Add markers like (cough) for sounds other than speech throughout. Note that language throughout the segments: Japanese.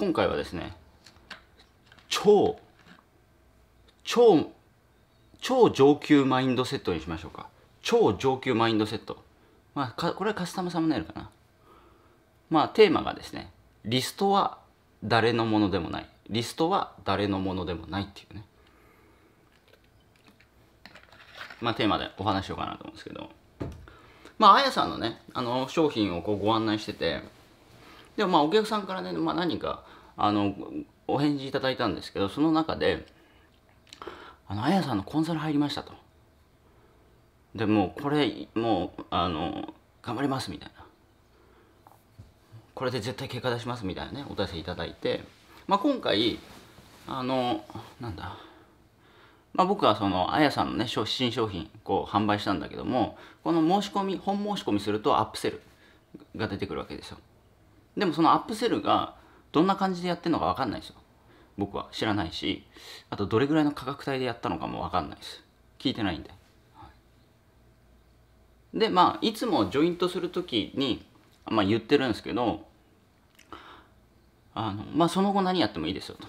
今回はですね超超超上級マインドセットにしましょうか超上級マインドセットまあこれはカスタムサムネイルかなまあテーマがですねリストは誰のものでもないリストは誰のものでもないっていうねまあテーマでお話しようかなと思うんですけどまああやさんのねあの商品をこうご案内しててでもまあお客さんからね、まあ、何かあのお返事いただいたんですけどその中で「あのやさんのコンサル入りました」と。でもうこれもうあの頑張りますみたいなこれで絶対結果出しますみたいなねお出せいただいて、まあ、今回あのなんだまあ、僕はそのあやさんのね新商品こう販売したんだけどもこの申し込み本申し込みするとアップセルが出てくるわけですよでもそのアップセルがどんな感じでやってるのか分かんないですよ僕は知らないしあとどれぐらいの価格帯でやったのかも分かんないです聞いてないんで、でまあいつもジョイントする時に、まあ、言ってるんですけどあのまあその後何やってもいいですよと、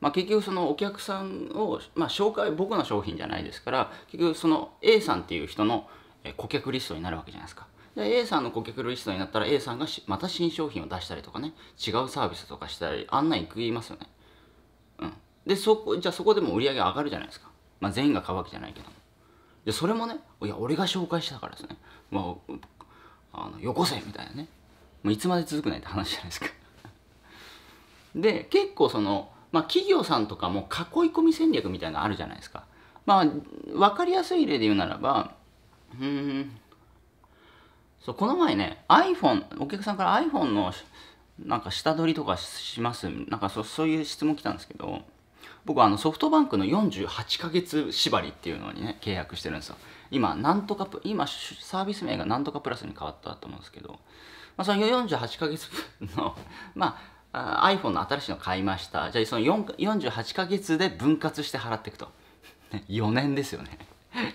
まあ、結局そのお客さんを、まあ、紹介僕の商品じゃないですから結局その A さんっていう人の顧客リストになるわけじゃないですかで A さんの顧客リストになったら A さんがまた新商品を出したりとかね違うサービスとかしたりあんなん食いますよねうんでそこじゃあそこでも売り上げ上がるじゃないですかまあ全員が買うわけじゃないけどもでそれもねいや俺が紹介したからですねまああのよこせみたいなねもういつまで続くないって話じゃないですか (laughs) で結構そのまあ企業さんとかも囲い込み戦略みたいなのあるじゃないですかまあ分かりやすい例で言うならばうんそうこの前ね iPhone お客さんから iPhone のなんか下取りとかしますなんかそそういう質問来たんですけど僕はあのソフトバンクの48ヶ月縛りっていうのにね契約してるんですよ今なんとか今サービス名がなんとかプラスに変わったと思うんですけど、まあ、その48ヶ月分のまあ iPhone の新しいの買いましたじゃあその48ヶ月で分割して払っていくと4年ですよね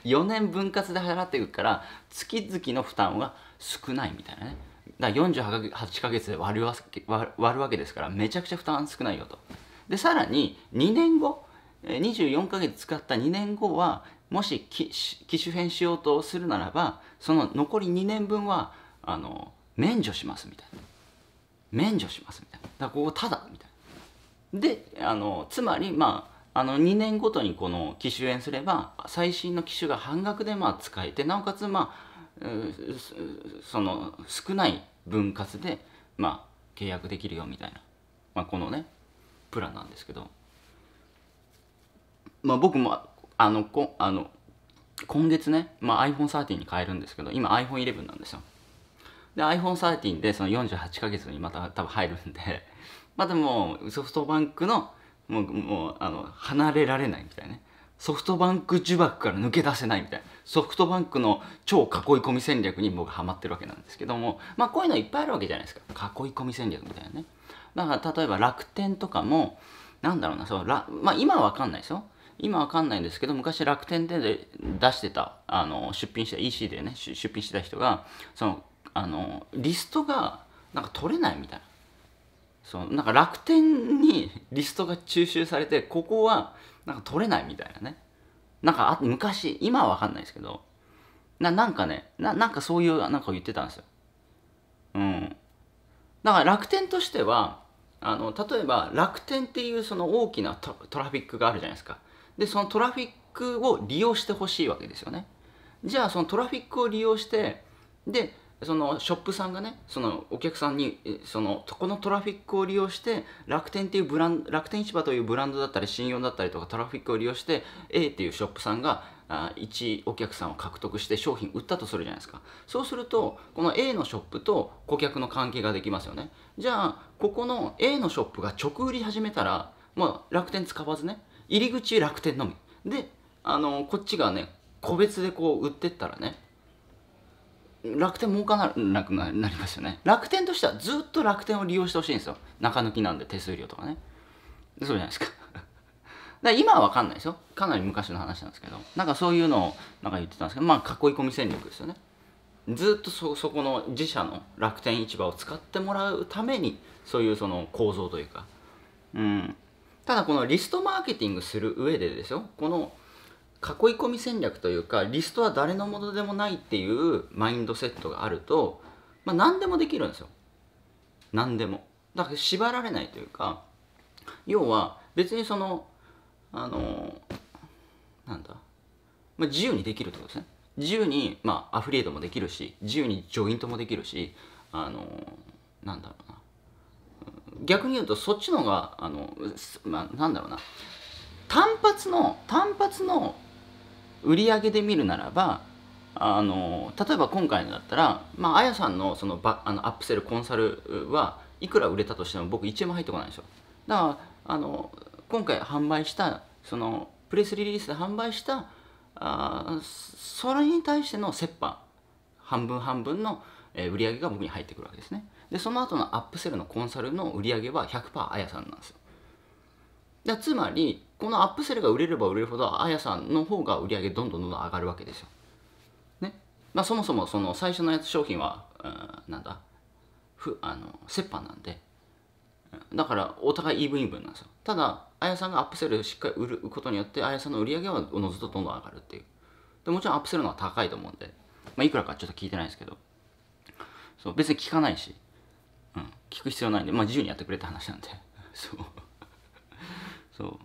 4年分割で払っていくから月々の負担は少ないみたいなねだから48ヶ月で割るわけ割るわけですからめちゃくちゃ負担少ないよとでさらに2年後24ヶ月使った2年後はもし機種変しようとするならばその残り2年分はあの免除しますみたいな免除しますみたいなだからここただみたいなであのつまりまああの2年ごとにこの機種変すれば最新の機種が半額でまあ使えてなおかつまあその少ない分割で、まあ、契約できるよみたいな、まあ、このねプランなんですけど、まあ、僕もあのこあの今月ね、まあ、iPhone13 に変えるんですけど今 iPhone11 なんですよで iPhone13 でその48ヶ月にまた多分入るんで (laughs) またもうソフトバンクのもうもうあの離れられないみたいなねソフトバンク呪縛から抜け出せないみたいなソフトバンクの超囲い込み戦略に僕はまってるわけなんですけどもまあこういうのいっぱいあるわけじゃないですか囲い込み戦略みたいなねだから例えば楽天とかもなんだろうなそうら、まあ、今は分かんないですよ今わかんないんですけど昔楽天で出してたあの出品した EC でね出品してた人がそのあのリストがなんか取れないみたいなそうなんか楽天にリストが収集されてここはなんか取れないみたいなねなんか、あ昔、今はわかんないですけど、な、なんかね、な、なんかそういう、なんか言ってたんですよ。うん。だから楽天としては、あの、例えば楽天っていうその大きなトラフィックがあるじゃないですか。で、そのトラフィックを利用してほしいわけですよね。じゃあ、そのトラフィックを利用して、で、そのショップさんがねそのお客さんにそのこのトラフィックを利用して楽天っていうブラン楽天市場というブランドだったり信用だったりとかトラフィックを利用して A っていうショップさんが1お客さんを獲得して商品売ったとするじゃないですかそうするとこの A のショップと顧客の関係ができますよねじゃあここの A のショップが直売り始めたら、まあ、楽天使わずね入り口楽天のみであのこっちがね個別でこう売ってったらね楽天儲かななくなりますよね楽天としてはずっと楽天を利用してほしいんですよ中抜きなんで手数料とかねそうじゃないですか (laughs) だ今は分かんないですよかなり昔の話なんですけどなんかそういうのをなんか言ってたんですけどまあ囲い込み戦略ですよねずっとそこの自社の楽天市場を使ってもらうためにそういうその構造というかうんただこのリストマーケティングする上でですよこの囲い込み戦略というかリストは誰のものでもないっていうマインドセットがあると、まあ、何でもできるんですよ何でもだから縛られないというか要は別にそのあのなんだ、まあ、自由にできるってことですね自由に、まあ、アフリエイトもできるし自由にジョイントもできるしあのなんだろうな逆に言うとそっちの方があの、まあ、なんだろうな単発の単発の売り上げで見るならばあの例えば今回のだったら、まあ、あやさんのそのバあのアップセルコンサルはいくら売れたとしても僕1円も入ってこないんですよだからあの今回販売したそのプレスリリースで販売したあそれに対しての折半半分半分の売り上げが僕に入ってくるわけですねでその後のアップセルのコンサルの売り上げは100%あやさんなんですよつまりこのアップセルが売れれば売れるほどあやさんの方が売り上げどんどんどんどん上がるわけですよ。ねまあ、そもそもその最初のやつ商品は、うん、なんだふあの折半なんでだからお互いイーブンイーブンなんですよただあやさんがアップセルしっかり売ることによってあやさんの売り上げはおのずとどんどん上がるっていうでもちろんアップセルの方が高いと思うんで、まあ、いくらかちょっと聞いてないですけどそう別に聞かないし、うん、聞く必要ないんで、まあ、自由にやってくれって話なんでそうそう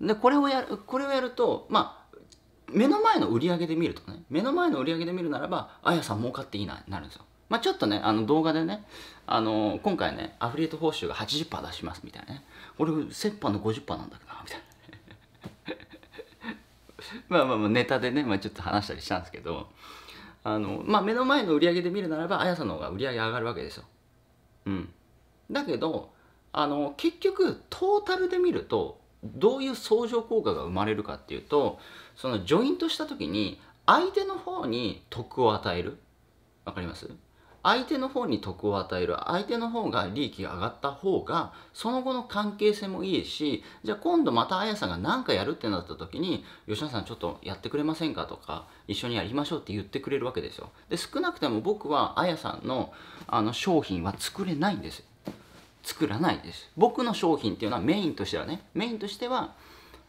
でこれをやるこれをやるとまあ目の前の売り上げで見るとね目の前の売り上げで見るならばあやさん儲かっていいななるんですよまあ、ちょっとね、あの動画でね、あの今回ね、アフリエイト報酬が80%出しますみたいなね。俺、折半の50%なんだけどな、みたいな。(laughs) まあまあまあ、ネタでね、まあ、ちょっと話したりしたんですけど、あの、まあ、目の前の売り上げで見るならば、あやさんの方が売り上げ上がるわけですよ。うん。だけど、あの、結局、トータルで見ると、どういう相乗効果が生まれるかっていうとそのジョイントした時に相手の方に得を与えるわかります相手の方に得を与える相手の方が利益が上がった方がその後の関係性もいいしじゃあ今度またあやさんが何かやるってなった時に吉野さんちょっとやってくれませんかとか一緒にやりましょうって言ってくれるわけですよで少なくても僕はあやさんのあの商品は作れないんですよ作らないです僕の商品っていうのはメインとしてはねメインとしては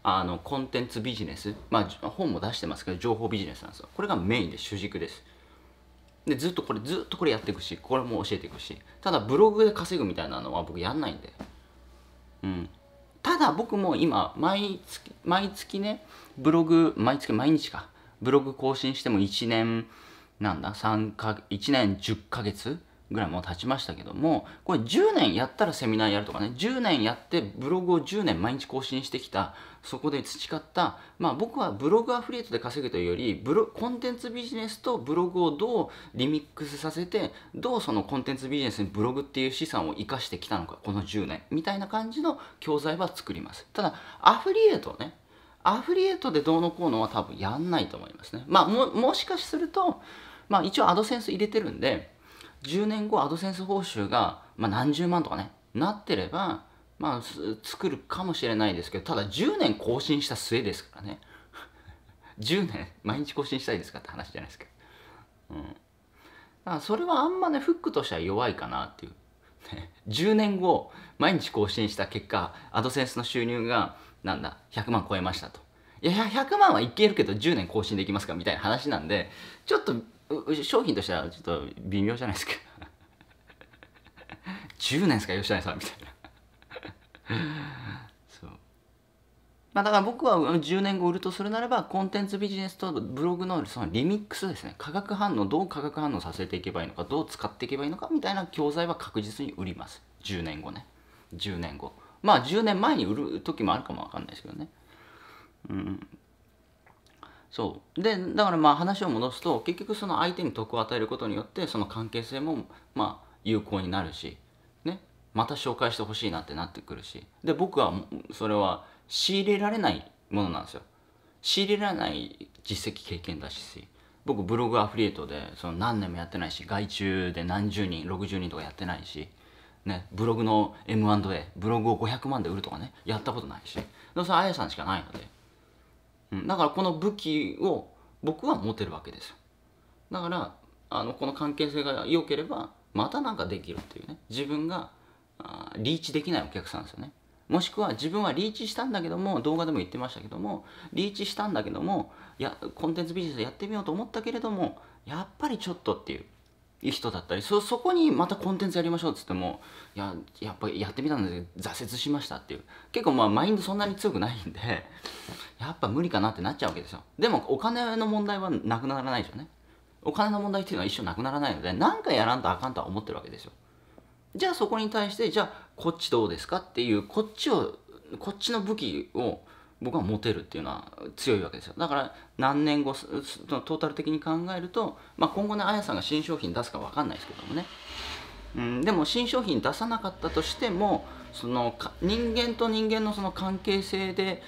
あのコンテンツビジネスまあ本も出してますけど情報ビジネスなんですよこれがメインで主軸ですでずっとこれずっとこれやっていくしこれも教えていくしただブログで稼ぐみたいなのは僕やんないんでうんただ僕も今毎月毎月ねブログ毎月毎日かブログ更新しても1年なんだ3か1年10ヶ月ぐらいも経ちましたけどもこれ10年やったらセミナーやるとかね10年やってブログを10年毎日更新してきたそこで培ったまあ僕はブログアフリエイトで稼ぐというよりブロコンテンツビジネスとブログをどうリミックスさせてどうそのコンテンツビジネスにブログっていう資産を生かしてきたのかこの10年みたいな感じの教材は作りますただアフリエイトねアフリエイトでどうのこうのは多分やんないと思いますねまあもしかするとまあ一応アドセンス入れてるんで10年後アドセンス報酬が、まあ、何十万とかねなってれば、まあ、作るかもしれないですけどただ10年更新した末ですからね10年 (laughs) 毎日更新したいですかって話じゃないですか、うん、だからそれはあんまねフックとしては弱いかなっていう10年後毎日更新した結果アドセンスの収入がなんだ100万超えましたといや100万はいけるけど10年更新できますかみたいな話なんでちょっと商品としてはちょっと微妙じゃないですか10 (laughs) 年ですか吉谷さんみたいなそうまあだから僕は10年後売るとするならばコンテンツビジネスとブログのそのリミックスですね化学反応どう化学反応させていけばいいのかどう使っていけばいいのかみたいな教材は確実に売ります10年後ね10年後まあ10年前に売る時もあるかもわかんないですけどねうんそうでだからまあ話を戻すと結局その相手に得を与えることによってその関係性もまあ有効になるし、ね、また紹介してほしいなってなってくるしで僕はそれは仕入れられないものなんですよ仕入れられない実績経験だし僕ブログアフリエイトでその何年もやってないし外注で何十人60人とかやってないし、ね、ブログの M&A ブログを500万で売るとかねやったことないしでそれあやさんしかないので。うん、だからこの武器を僕は持てるわけですよだからあのこの関係性が良ければまた何かできるっていうね自分があリーチできないお客さんですよねもしくは自分はリーチしたんだけども動画でも言ってましたけどもリーチしたんだけどもいやコンテンツビジネスやってみようと思ったけれどもやっぱりちょっとっていういい人だったりそこにまたコンテンツやりましょうっつってもいややっぱりやってみたんで挫折しましたっていう結構まあマインドそんなに強くないんでやっぱ無理かなってなっちゃうわけですよでもお金の問題はなくならないですよねお金の問題っていうのは一生なくならないので何かやらんとあかんとは思ってるわけですよじゃあそこに対してじゃあこっちどうですかっていうこっちをこっちの武器を僕はモテるっていうのは強いわけですよだから何年後トータル的に考えると、まあ、今後ねあやさんが新商品出すか分かんないですけどもね、うん、でも新商品出さなかったとしてもその人間と人間のその関係性で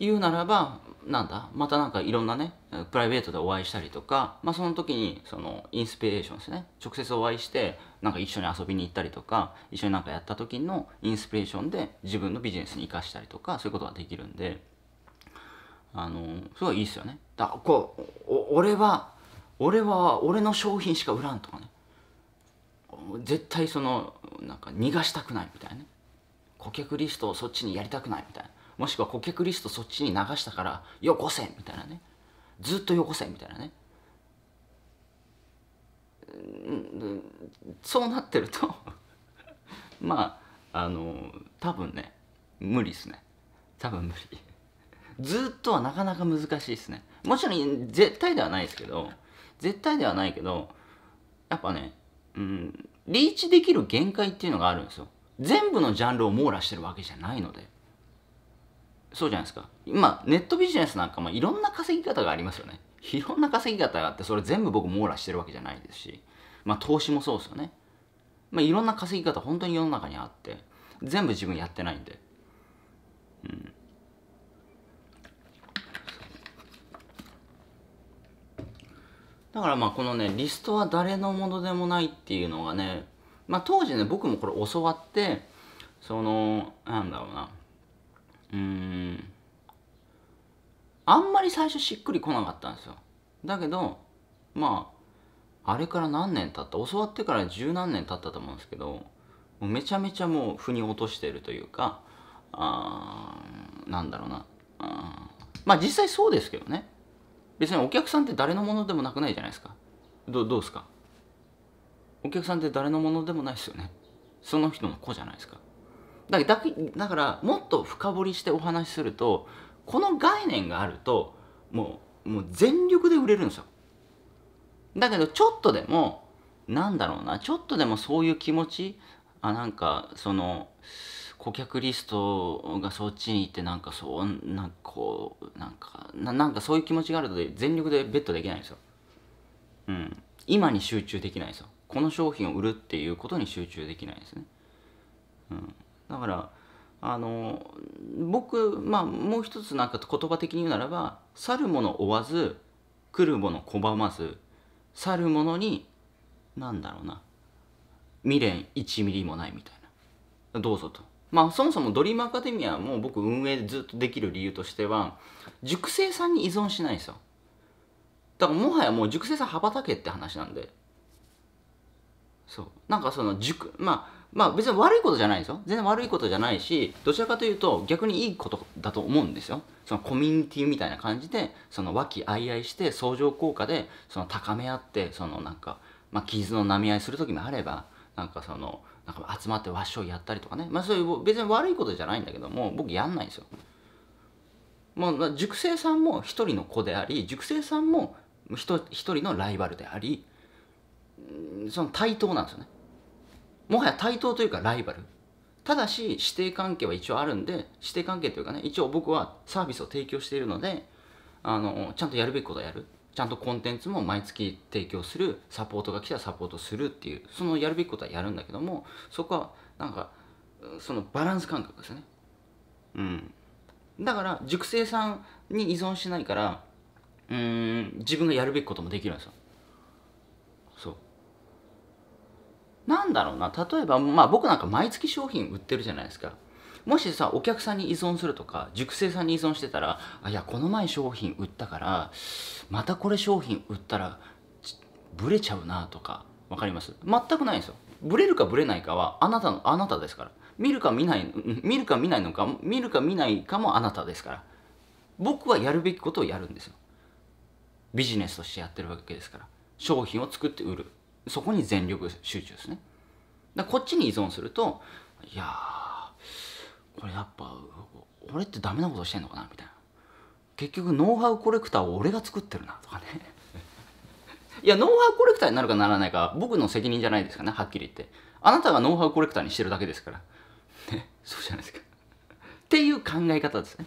言うならばなんだまたなんかいろんなねプライベートでお会いしたりとか、まあ、その時にそのインスピレーションですね直接お会いしてなんか一緒に遊びに行ったりとか一緒になんかやった時のインスピレーションで自分のビジネスに生かしたりとかそういうことができるんであのすごいいいですよねだこう俺は俺は俺の商品しか売らんとかね絶対そのなんか逃がしたくないみたいなね顧客リストをそっちにやりたくないみたいなもしくは顧客リストそっちに流したからよこせみたいなねずっとよこせみたいなねそうなってると (laughs) まああの多分ね無理ですね多分無理ずっとはなかなか難しいですねもちろん絶対ではないですけど絶対ではないけどやっぱねうんリーチできる限界っていうのがあるんですよ全部のジャンルを網羅してるわけじゃないのでそうじゃないですか今ネットビジネスなんかもいろんな稼ぎ方がありますよねいろんな稼ぎ方があってそれ全部僕網羅してるわけじゃないですしまあ投資もそうですよねまあいろんな稼ぎ方本当に世の中にあって全部自分やってないんでうんだからまあこのねリストは誰のものでもないっていうのがねまあ当時ね僕もこれ教わってそのなんだろうなうんあんまり最初しっくりこなかったんですよだけどまああれから何年経った教わってから十何年経ったと思うんですけどめちゃめちゃもう腑に落としてるというかあーなんだろうなあまあ実際そうですけどね別にお客さんって誰のものでもなくないじゃないですかどどうですかお客さんって誰のものでもないですよねその人の子じゃないですかだだだからもっと深掘りしてお話しするとこの概念があるともうもう全力で売れるんですよだけどちょっとでもなんだろうなちょっとでもそういう気持ちあなんかその顧客リストがそっちに行ってなんかそうなんかこうなんかなんかそういう気持ちがあると全力でベットできないんですようん今に集中できないんですよこの商品を売るっていうことに集中できないですねうんだからあの僕、まあ、もう一つなんか言葉的に言うならば去る者追わず来る者拒まず去る者に何だろうな未練1ミリもないみたいなどうぞとまあそもそもドリームアカデミアも僕運営ずっとできる理由としては熟成さんに依存しないですよだからもはやもう熟成さん羽ばたけって話なんでそうなんかその熟まあまあ別に悪いことじゃないんですよ。全然悪いことじゃないし、どちらかというと逆にいいことだと思うんですよ。そのコミュニティみたいな感じで、その和気あいあいして、相乗効果で、その高め合って、そのなんか、まあ傷の波合いする時もあれば、なんかその、なんか集まって和尚やったりとかね。まあそういう別に悪いことじゃないんだけども、僕やんないんですよ。もう熟成さんも一人の子であり、熟成さんも一人のライバルであり、その対等なんですよね。もはや対等というかライバルただし指定関係は一応あるんで指定関係というかね一応僕はサービスを提供しているのであのちゃんとやるべきことはやるちゃんとコンテンツも毎月提供するサポートが来たらサポートするっていうそのやるべきことはやるんだけどもそこはなんかそのバランス感覚ですねうんだから熟成さんに依存しないからうん自分がやるべきこともできるんですよなんだろうな例えば、まあ、僕なんか毎月商品売ってるじゃないですかもしさお客さんに依存するとか熟成さんに依存してたらあいやこの前商品売ったからまたこれ商品売ったらブレちゃうなとか分かります全くないんですよブレるかブレないかはあなたのあなたですから見るか見ない見るか見ないのか見るか見ないかもあなたですから僕はやるべきことをやるんですよビジネスとしてやってるわけですから商品を作って売るそこに全力集中ですねだこっちに依存するといやこれやっぱ俺ってダメなことしてんのかなみたいな結局ノウハウコレクターを俺が作ってるなとかね (laughs) いやノウハウコレクターになるかならないか僕の責任じゃないですかねはっきり言ってあなたがノウハウコレクターにしてるだけですから (laughs) ねそうじゃないですか (laughs) っていう考え方ですね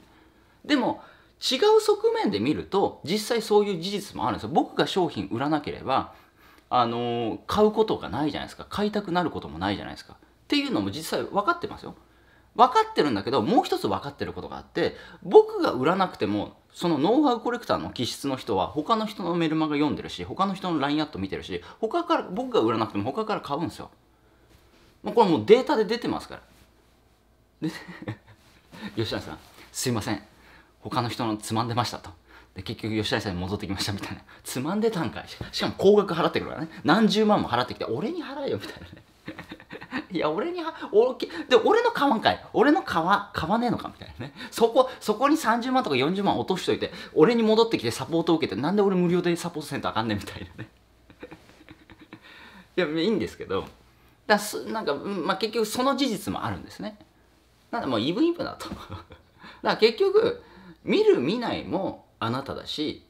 でも違う側面で見ると実際そういう事実もあるんですよ僕が商品売らなければあの買うことがないじゃないですか買いたくなることもないじゃないですかっていうのも実際分かってますよ分かってるんだけどもう一つ分かってることがあって僕が売らなくてもそのノウハウコレクターの気質の人は他の人のメルマガ読んでるし他の人の LINE アット見てるし他から僕が売らなくても他から買うんですよもうこれもうデータで出てますからで (laughs) 吉田さんすいません他の人のつまんでましたとで結局吉田さんに戻ってきましたみたいな (laughs) つまんでたんかいしかも高額払ってくるからね何十万も払ってきて俺に払えよみたいなね (laughs) いや、俺には、おで、俺の買わんかい。俺の買わ、買わねえのかみたいなね。そこ、そこに30万とか40万落としといて、俺に戻ってきてサポートを受けて、なんで俺無料でサポートせんとあかんねんみたいなね。(laughs) いや、いいんですけど、だすなんか、まあ、結局その事実もあるんですね。なんでもうイブイブだと。だから結局、見る見ないも、あなただし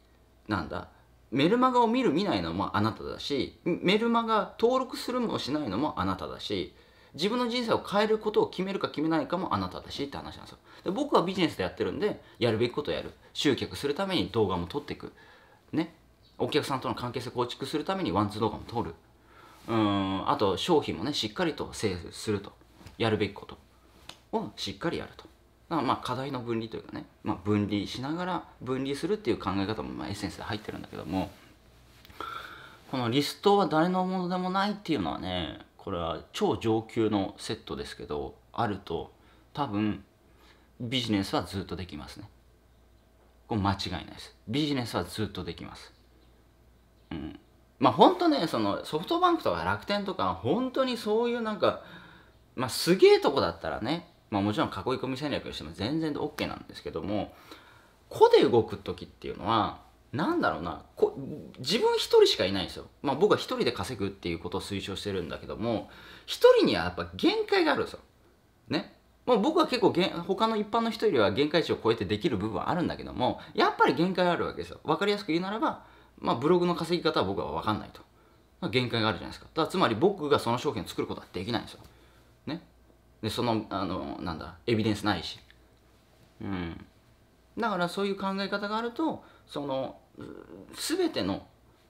なんだメルマガを見る見ないのもあなただしメルマガ登録するもしないのもあなただし自分の人生を変えることを決めるか決めないかもあなただしって話なんですよで僕はビジネスでやってるんでやるべきことをやる集客するために動画も撮っていくねお客さんとの関係性構築するためにワンツー動画も撮るうんあと商品もねしっかりとセールするとやるべきことをしっかりやるとまあ課題の分離というかね、まあ、分離しながら分離するっていう考え方もまあエッセンスで入ってるんだけどもこのリストは誰のものでもないっていうのはねこれは超上級のセットですけどあると多分ビジネスはずっとできますねこれ間違いないですビジネスはずっとできますうんまあ本当ねそのソフトバンクとか楽天とか本当にそういうなんかまあすげえとこだったらねまあ、もちろん囲い込み戦略にしても全然 OK なんですけども個で動く時っていうのはなんだろうなこ自分一人しかいないんですよ、まあ、僕は一人で稼ぐっていうことを推奨してるんだけども一人にはやっぱ限界があるんですよ、ね、ま僕は結構げ他の一般の人よりは限界値を超えてできる部分はあるんだけどもやっぱり限界があるわけですよ分かりやすく言うならば、まあ、ブログの稼ぎ方は僕は分かんないと、まあ、限界があるじゃないですかだからつまり僕がその商品を作ることはできないんですよ、ね、でそのあのなんだエビデンスないし、うん、だからそういう考え方があるとその全ての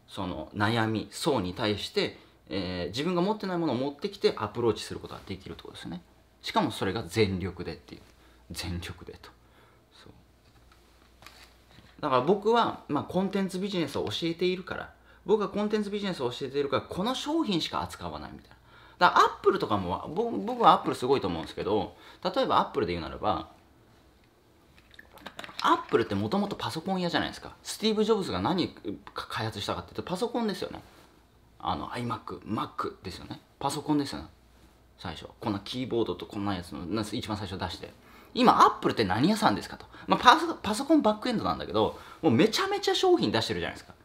その悩み層に対して、えー、自分が持ってないものを持ってきてアプローチすることができるってことですねしかもそれが全力でっていう全力でとだから僕は、まあ、コンテンツビジネスを教えているから僕はコンテンツビジネスを教えているからこの商品しか扱わないみたいなだアップルとかも僕はアップルすごいと思うんですけど例えばアップルで言うならばアップルってもともとパソコン屋じゃないですかスティーブ・ジョブズが何開発したかっていうとパソコンですよねあの iMac、Mac ですよねパソコンですよね最初こんなキーボードとこんなやつの一番最初出して今アップルって何屋さんですかと、まあ、パソパソコンバックエンドなんだけどもうめちゃめちゃ商品出してるじゃないですか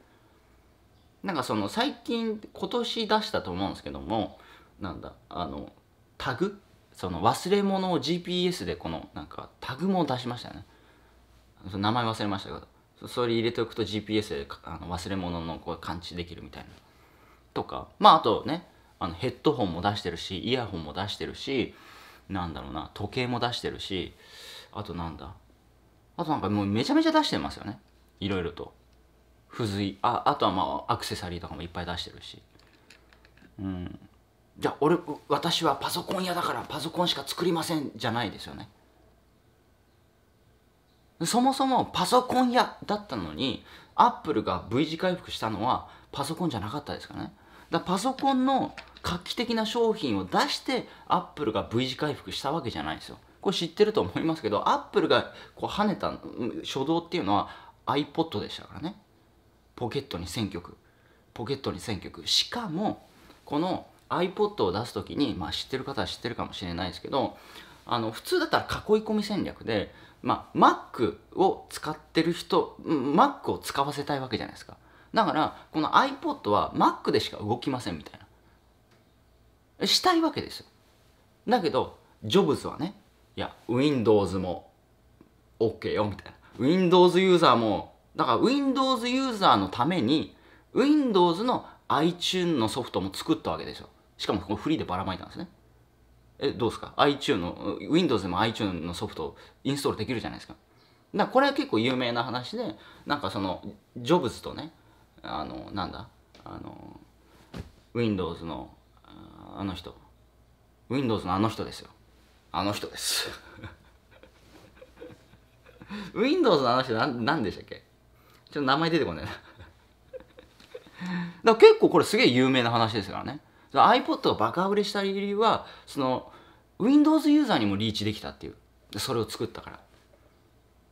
なんかその最近今年出したと思うんですけどもなんだあのタグその忘れ物を GPS でこのなんかタグも出しましたねその名前忘れましたけどそれ入れておくと GPS であの忘れ物のこう感知できるみたいなとかまああとねあのヘッドホンも出してるしイヤホンも出してるしなんだろうな時計も出してるしあとなんだあとなんかもうめちゃめちゃ出してますよねいろいろと付随ああとはまあアクセサリーとかもいっぱい出してるしうんじゃあ俺私はパソコン屋だからパソコンしか作りませんじゃないですよねそもそもパソコン屋だったのにアップルが V 字回復したのはパソコンじゃなかったですかねだパソコンの画期的な商品を出してアップルが V 字回復したわけじゃないですよこれ知ってると思いますけどアップルがこう跳ねた初動っていうのは iPod でしたからねポケットに1000曲ポケットに1000曲しかもこの iPod を出す時に、まあ、知ってる方は知ってるかもしれないですけどあの普通だったら囲い込み戦略で、まあ、Mac を使ってる人 Mac を使わせたいわけじゃないですかだからこの iPod は Mac でしか動きませんみたいなしたいわけですよだけどジョブズはねいや Windows も OK よみたいな Windows ユーザーもだから Windows ユーザーのために Windows の iTunes のソフトも作ったわけですよしかもこフリーでばらまいたんですねえどうですか iTune の Windows でも iTune のソフトをインストールできるじゃないですかだからこれは結構有名な話でなんかそのジョブズとねあのなんだあの Windows のあの人 Windows のあの人ですよあの人です (laughs) Windows のあの人なんなんでしたっけちょっと名前出てこないなだから結構これすげえ有名な話ですからね iPod が爆カ売れした理由はその Windows ユーザーにもリーチできたっていうそれを作ったから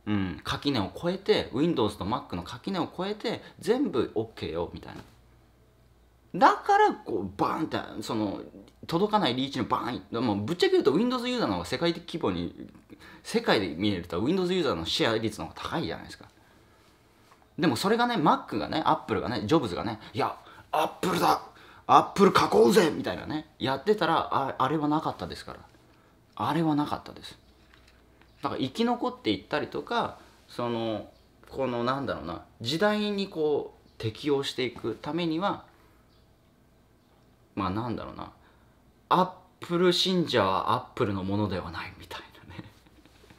うん垣根を越えて Windows と Mac の垣根を越えて全部 OK よみたいなだからこうバーンってその届かないリーチのバーンもうぶっちゃけ言うと Windows ユーザーの方が世界的規模に世界で見れると Windows ユーザーのシェア率の方が高いじゃないですかでもそれがね Mac がね Apple がねジョブズがねいや Apple だアップル囲うぜみたいなねやってたらああれはなかったですからあれはなかったですだから生き残っていったりとかそのこのなんだろうな時代にこう適応していくためにはまあなんだろうなアップル信者はアップルのものではないみたいなね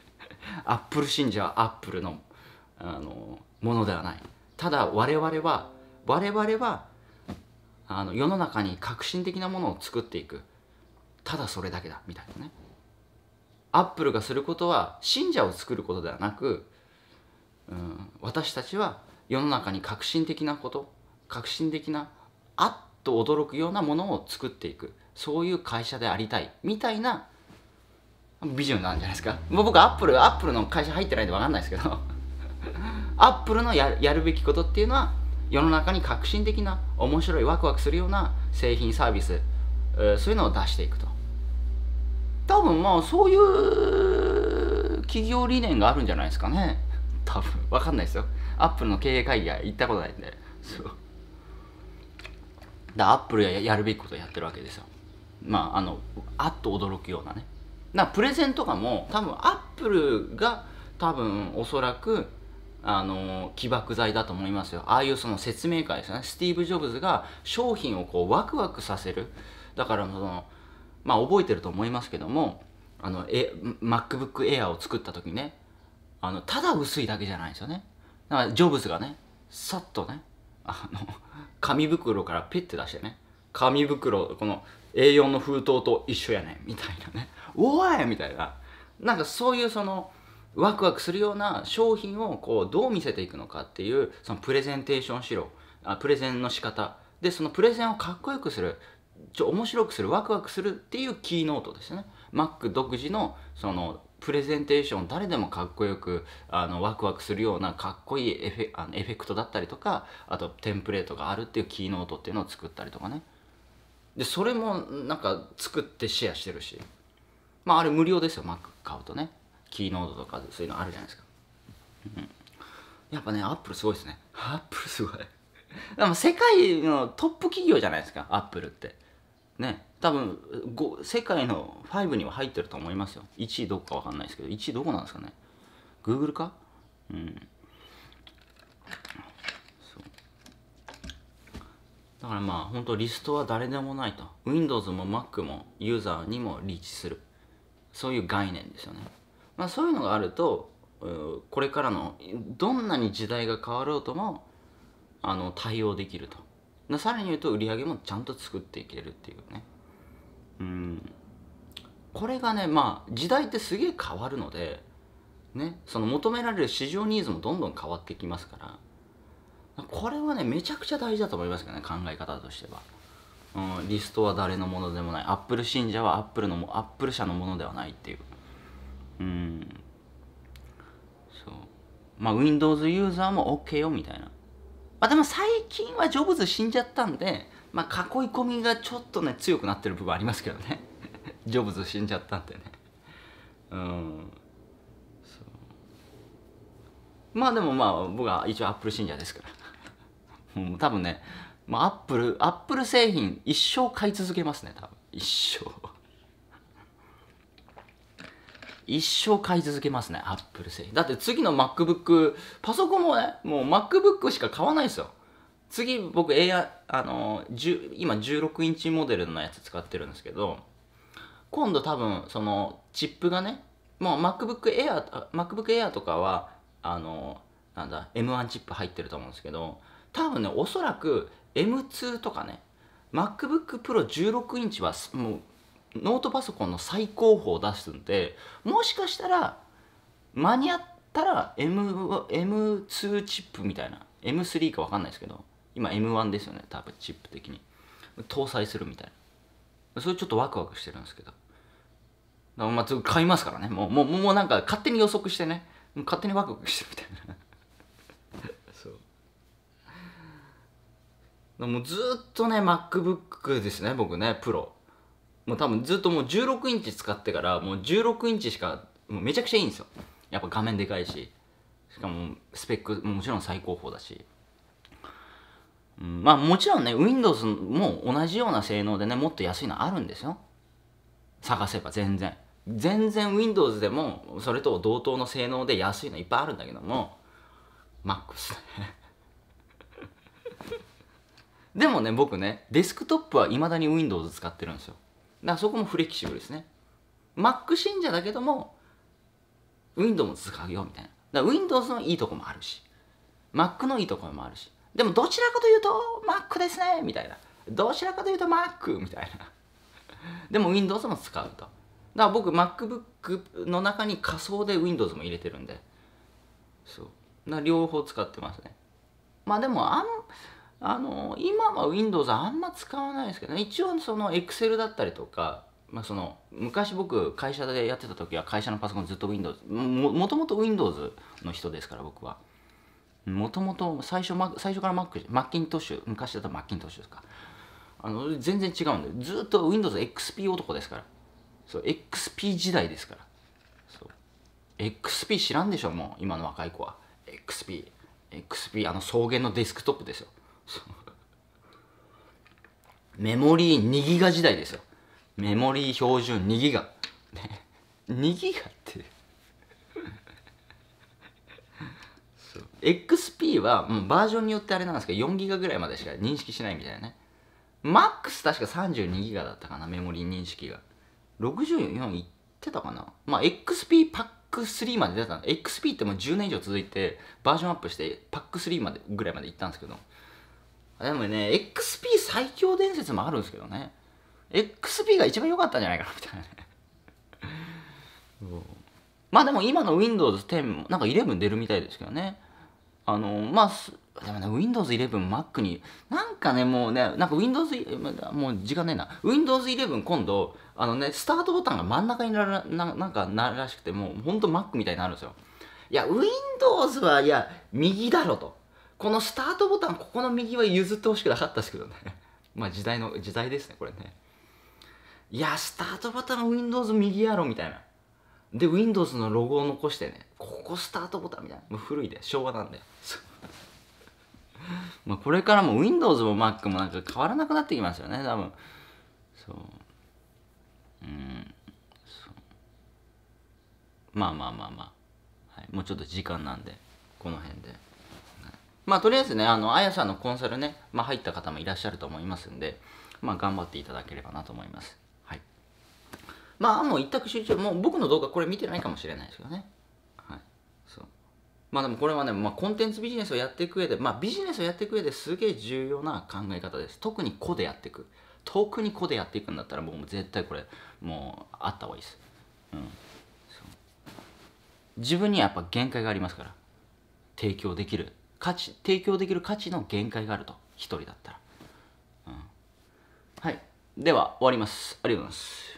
(laughs) アップル信者はアップルのあのものではないただ我々は我々はあの世の中に革新的なものを作っていくただそれだけだみたいなねアップルがすることは信者を作ることではなく、うん、私たちは世の中に革新的なこと革新的なあっと驚くようなものを作っていくそういう会社でありたいみたいなビジョンなんじゃないですか僕アップルアップルの会社入ってないんで分かんないですけどアップルのややるべきことっていうのは世の中に革新的な面白いワクワクするような製品サービスそういうのを出していくと多分まあそういう企業理念があるんじゃないですかね多分分かんないですよアップルの経営会議は行ったことないんでそうだアップルややるべきことやってるわけですよまああのあっと驚くようなねだプレゼンとかも多分アップルが多分おそらくあの起爆剤だと思いますよああいうその説明会ですねスティーブ・ジョブズが商品をこうワクワクさせるだからそのまあ覚えてると思いますけどもあのえ MacBook Air を作った時ねあのただ薄いだけじゃないんですよねだからジョブズがねさっとねあの紙袋からピッて出してね紙袋この A4 の封筒と一緒やねみたいなねおいみたいななんかそういうそのワクワクするような商品をこうどう見せていくのかっていうそのプレゼンテーションしろあプレゼンの仕方でそのプレゼンをかっこよくするちょ面白くするワクワクするっていうキーノートですね Mac 独自のそのプレゼンテーション誰でもかっこよくあのワクワクするようなかっこいいエフェあのエフェクトだったりとかあとテンプレートがあるっていうキーノートっていうのを作ったりとかねでそれもなんか作ってシェアしてるしまああれ無料ですよ Mac 買うとねキーノードとかそういうのあるじゃないですか、うん、やっぱねアップルすごいですね (laughs) アップルすごいでも世界のトップ企業じゃないですかアップルってね多分世界の5には入ってると思いますよ1位どこか分かんないですけど1位どこなんですかねグーグルかうんだからまあ本当リストは誰でもないと Windows も Mac もユーザーにもリーチするそういう概念ですよねまあ、そういうのがあるとこれからのどんなに時代が変わろうともあの対応できるとさらに言うと売り上げもちゃんと作っていけるっていうねうんこれがねまあ時代ってすげえ変わるのでねその求められる市場ニーズもどんどん変わってきますからこれはねめちゃくちゃ大事だと思いますけどね考え方としては。うん、リストは誰のものでもないアップル信者はアップルのアップル社のものではないっていううんそうまあ Windows ユーザーも OK よみたいなまあでも最近はジョブズ死んじゃったんでまあ囲い込みがちょっとね強くなってる部分ありますけどね (laughs) ジョブズ死んじゃったんでねうんまあでもまあ僕は一応アップル信者ですから (laughs) もう多分ね、まあ、アップルアップル製品一生買い続けますね多分一生一生買い続けますね、アップル製品。だって次の MacBook、パソコンもね、もう MacBook しか買わないですよ。次僕、AI、あの今16インチモデルのやつ使ってるんですけど、今度多分、その、チップがね、もう MacBook Air、MacBook Air とかは、あのなんだ、M1 チップ入ってると思うんですけど、多分ね、おそらく M2 とかね、MacBook Pro 16インチはもうノートパソコンの最高峰を出すんでもしかしたら間に合ったら M M2 チップみたいな M3 か分かんないですけど今 M1 ですよね多分チップ的に搭載するみたいなそれちょっとワクワクしてるんですけどまあ、買いますからねもうもうもうなんか勝手に予測してね勝手にワクワクしてるみたいな (laughs) そうもうずっとね MacBook ですね僕ねプロもう多分ずっともう16インチ使ってからもう16インチしかもうめちゃくちゃいいんですよやっぱ画面でかいししかもスペックももちろん最高峰だし、うん、まあもちろんね Windows も同じような性能でねもっと安いのあるんですよ探せば全然全然 Windows でもそれと同等の性能で安いのいっぱいあるんだけども m a x っね (laughs) でもね僕ねデスクトップはいまだに Windows 使ってるんですよからそこもフレキシブルですね。Mac 信者だけども、Windows も使うよみたいな。だから Windows のいいとこもあるし、Mac のいいとこもあるし、でもどちらかというと Mac ですねみたいな。どちらかというと Mac みたいな。でも Windows も使うと。だから僕 MacBook の中に仮想で Windows も入れてるんで。そう。な両方使ってますね。まあでもあん、あの今は Windows あんま使わないですけど、ね、一応その Excel だったりとか、まあ、その昔僕会社でやってた時は会社のパソコンずっと Windows ももともと Windows の人ですから僕はもともと最初最初から Mac マッキントッシュ昔だったらマッキントッシュですかあの全然違うんでずっと WindowsXP 男ですからそう XP 時代ですからそう XP 知らんでしょもう今の若い子は XPXP XP あの草原のデスクトップですよメモリー2ギガ時代ですよ。メモリー標準2ギガ。2ギガってそう。XP はもうバージョンによってあれなんですけど4ギガぐらいまでしか認識しないみたいなね。マックス確か32ギガだったかな、メモリー認識が。64いってたかな。まあ XP パック3まで出たの。XP ってもう10年以上続いてバージョンアップしてパック3までぐらいまでいったんですけど。でもね、XP 最強伝説もあるんですけどね。XP が一番良かったんじゃないかな、みたいなね。まあでも今の Windows 10、なんか11出るみたいですけどね。あの、まあ、でもね、Windows 11、Mac に、なんかね、もうね、なんか Windows、もう時間ねえな。Windows 11今度、あのね、スタートボタンが真ん中になら、ななんかなるらしくて、もうほんと Mac みたいになるんですよ。いや、Windows は、いや、右だろと。このスタートボタンここの右は譲ってほしくなかったですけどね (laughs) まあ時代の時代ですねこれねいやスタートボタン Windows 右やろみたいなで Windows のロゴを残してねここスタートボタンみたいなもう古いで昭和なんで (laughs) まあこれからも Windows も Mac もなんか変わらなくなってきますよね多分そううんそうまあまあまあまあ、はい、もうちょっと時間なんでこの辺で。まあ、とりあえずね、あの、あやさんのコンサルね、まあ、入った方もいらっしゃると思いますんで、まあ、頑張っていただければなと思います。はい。まあ、もう一択集中、もう僕の動画これ見てないかもしれないですけどね。はい。そう。まあ、でもこれはね、まあ、コンテンツビジネスをやっていく上で、まあ、ビジネスをやっていく上ですげえ重要な考え方です。特に個でやっていく。特に個でやっていくんだったら、もう絶対これ、もう、あった方がいいです。うん。自分にはやっぱ限界がありますから。提供できる価値提供できる価値の限界があると1人だったら、うん、はいでは終わりますありがとうございます